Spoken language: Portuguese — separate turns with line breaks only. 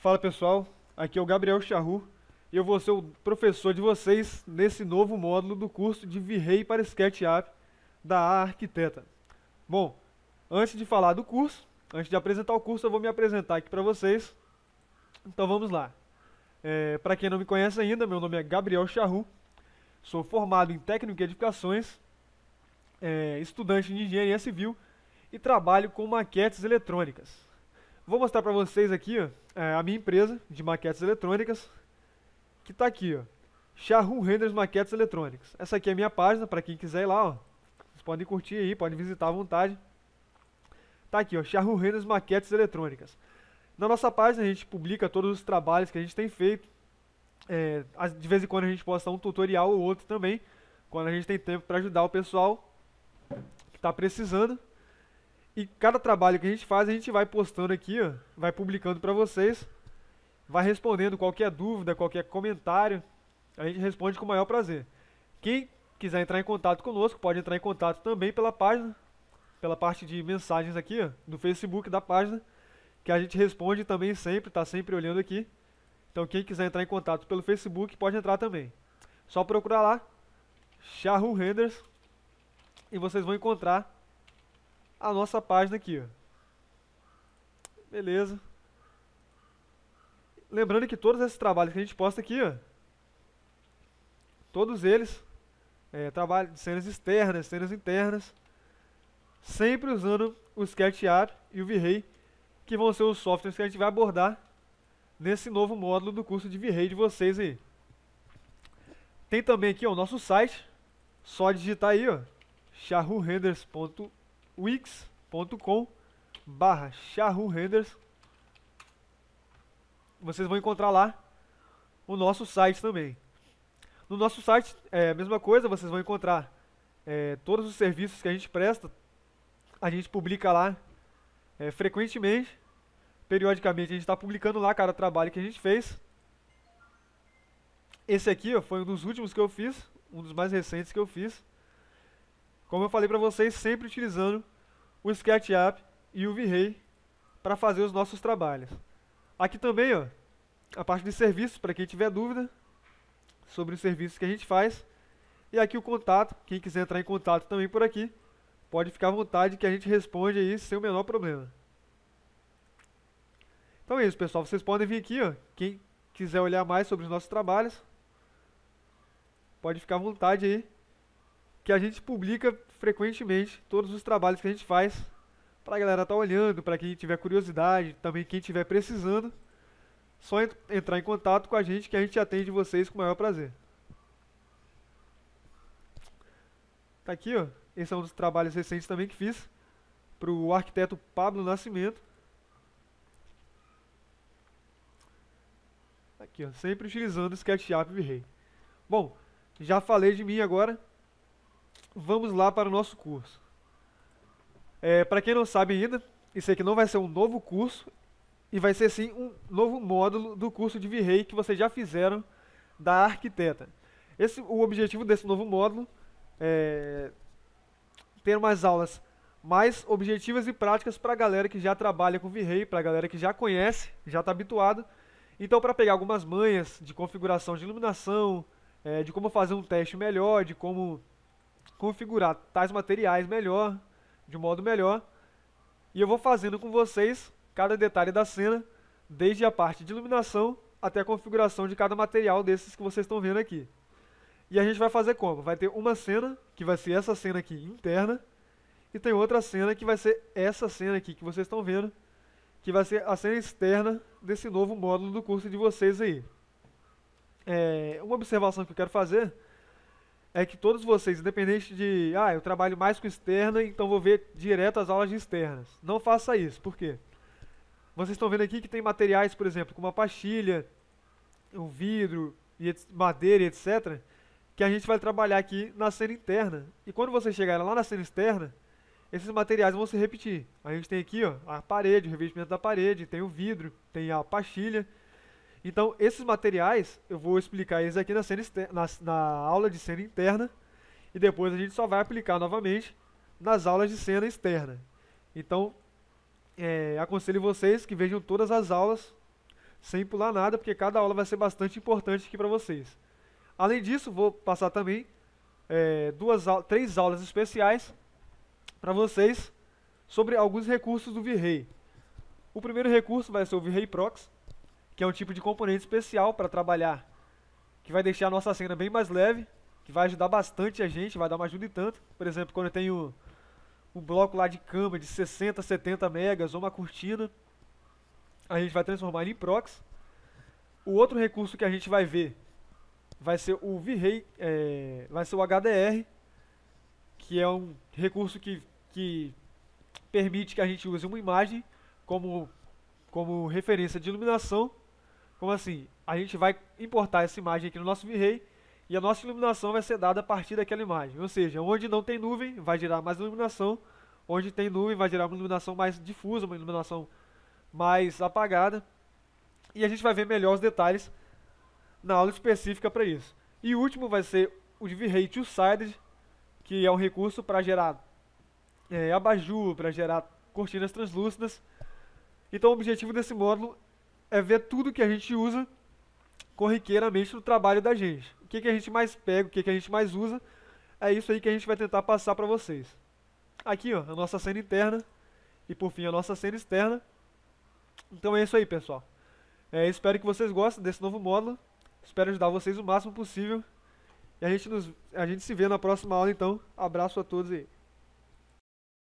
Fala pessoal, aqui é o Gabriel Charru e eu vou ser o professor de vocês nesse novo módulo do curso de Virrei para SketchUp da A Arquiteta. Bom, antes de falar do curso, antes de apresentar o curso, eu vou me apresentar aqui para vocês. Então vamos lá. É, para quem não me conhece ainda, meu nome é Gabriel Charru, sou formado em Técnico e Edificações, é, estudante de Engenharia Civil e trabalho com maquetes eletrônicas. Vou mostrar para vocês aqui ó, é, a minha empresa de maquetes eletrônicas, que está aqui, ó. Charru Renders Maquetes Eletrônicas. Essa aqui é a minha página, para quem quiser ir lá, ó. Vocês podem curtir aí, podem visitar à vontade. Está aqui, ó, Charru Renders Maquetes Eletrônicas. Na nossa página a gente publica todos os trabalhos que a gente tem feito. É, de vez em quando a gente posta um tutorial ou outro também, quando a gente tem tempo para ajudar o pessoal que está precisando. E cada trabalho que a gente faz, a gente vai postando aqui, ó, vai publicando para vocês, vai respondendo qualquer dúvida, qualquer comentário, a gente responde com o maior prazer. Quem quiser entrar em contato conosco, pode entrar em contato também pela página, pela parte de mensagens aqui, ó, no Facebook da página, que a gente responde também sempre, está sempre olhando aqui. Então quem quiser entrar em contato pelo Facebook, pode entrar também. Só procurar lá, Charru Renders, e vocês vão encontrar a nossa página aqui. Beleza. Lembrando que todos esses trabalhos que a gente posta aqui, ó, todos eles, é, trabalho de cenas externas, cenas internas, sempre usando o SketchUp e o V-Ray, que vão ser os softwares que a gente vai abordar nesse novo módulo do curso de V-Ray de vocês aí. Tem também aqui ó, o nosso site, só digitar aí, ó, wix.com barra charruhenders. Vocês vão encontrar lá o nosso site também. No nosso site é a mesma coisa, vocês vão encontrar é, todos os serviços que a gente presta. A gente publica lá é, frequentemente. Periodicamente a gente está publicando lá cada trabalho que a gente fez. Esse aqui ó, foi um dos últimos que eu fiz, um dos mais recentes que eu fiz. Como eu falei para vocês, sempre utilizando o SketchUp e o V-Ray para fazer os nossos trabalhos. Aqui também, ó, a parte de serviços, para quem tiver dúvida sobre os serviços que a gente faz. E aqui o contato, quem quiser entrar em contato também por aqui, pode ficar à vontade que a gente responde aí sem o menor problema. Então é isso, pessoal. Vocês podem vir aqui, ó, quem quiser olhar mais sobre os nossos trabalhos, pode ficar à vontade aí que a gente publica frequentemente todos os trabalhos que a gente faz para a galera estar tá olhando, para quem tiver curiosidade, também quem tiver precisando, só ent entrar em contato com a gente que a gente atende vocês com o maior prazer. Tá aqui, ó. Esse é um dos trabalhos recentes também que fiz para o arquiteto Pablo Nascimento. Tá aqui, ó, sempre utilizando o SketchUp V-Ray. Bom, já falei de mim agora vamos lá para o nosso curso. É, para quem não sabe ainda, isso aqui não vai ser um novo curso, e vai ser sim um novo módulo do curso de Virrei que vocês já fizeram da arquiteta. Esse, o objetivo desse novo módulo é ter umas aulas mais objetivas e práticas para a galera que já trabalha com Virrei, para a galera que já conhece, já está habituado. Então, para pegar algumas manhas de configuração de iluminação, é, de como fazer um teste melhor, de como configurar tais materiais melhor, de um modo melhor. E eu vou fazendo com vocês cada detalhe da cena, desde a parte de iluminação até a configuração de cada material desses que vocês estão vendo aqui. E a gente vai fazer como? Vai ter uma cena, que vai ser essa cena aqui interna, e tem outra cena que vai ser essa cena aqui que vocês estão vendo, que vai ser a cena externa desse novo módulo do curso de vocês aí. É, uma observação que eu quero fazer é que todos vocês, independente de, ah, eu trabalho mais com externa, então vou ver direto as aulas de externas. Não faça isso, por quê? Vocês estão vendo aqui que tem materiais, por exemplo, como a pastilha, um vidro, e madeira, etc., que a gente vai trabalhar aqui na cena interna. E quando vocês chegarem lá na cena externa, esses materiais vão se repetir. A gente tem aqui ó, a parede, o revestimento da parede, tem o vidro, tem a pastilha, então, esses materiais, eu vou explicar eles aqui na, cena na, na aula de cena interna, e depois a gente só vai aplicar novamente nas aulas de cena externa. Então, é, aconselho vocês que vejam todas as aulas sem pular nada, porque cada aula vai ser bastante importante aqui para vocês. Além disso, vou passar também é, duas, três aulas especiais para vocês sobre alguns recursos do V-Ray. O primeiro recurso vai ser o V-Ray Prox, que é um tipo de componente especial para trabalhar, que vai deixar a nossa cena bem mais leve, que vai ajudar bastante a gente, vai dar uma ajuda e tanto. Por exemplo, quando eu tenho um bloco lá de cama de 60, 70 megas ou uma cortina, a gente vai transformar ele em prox. O outro recurso que a gente vai ver vai ser o V-Ray, é, vai ser o HDR, que é um recurso que, que permite que a gente use uma imagem como, como referência de iluminação como assim? A gente vai importar essa imagem aqui no nosso V-Ray e a nossa iluminação vai ser dada a partir daquela imagem. Ou seja, onde não tem nuvem, vai gerar mais iluminação. Onde tem nuvem, vai gerar uma iluminação mais difusa, uma iluminação mais apagada. E a gente vai ver melhor os detalhes na aula específica para isso. E o último vai ser o de V-Ray Two-Sided, que é um recurso para gerar é, abajur, para gerar cortinas translúcidas. Então o objetivo desse módulo é ver tudo que a gente usa corriqueiramente no trabalho da gente. O que, que a gente mais pega, o que, que a gente mais usa, é isso aí que a gente vai tentar passar para vocês. Aqui, ó, a nossa cena interna e por fim a nossa cena externa. Então é isso aí, pessoal. É, espero que vocês gostem desse novo módulo. Espero ajudar vocês o máximo possível. E a gente, nos, a gente se vê na próxima aula, então. Abraço a todos aí.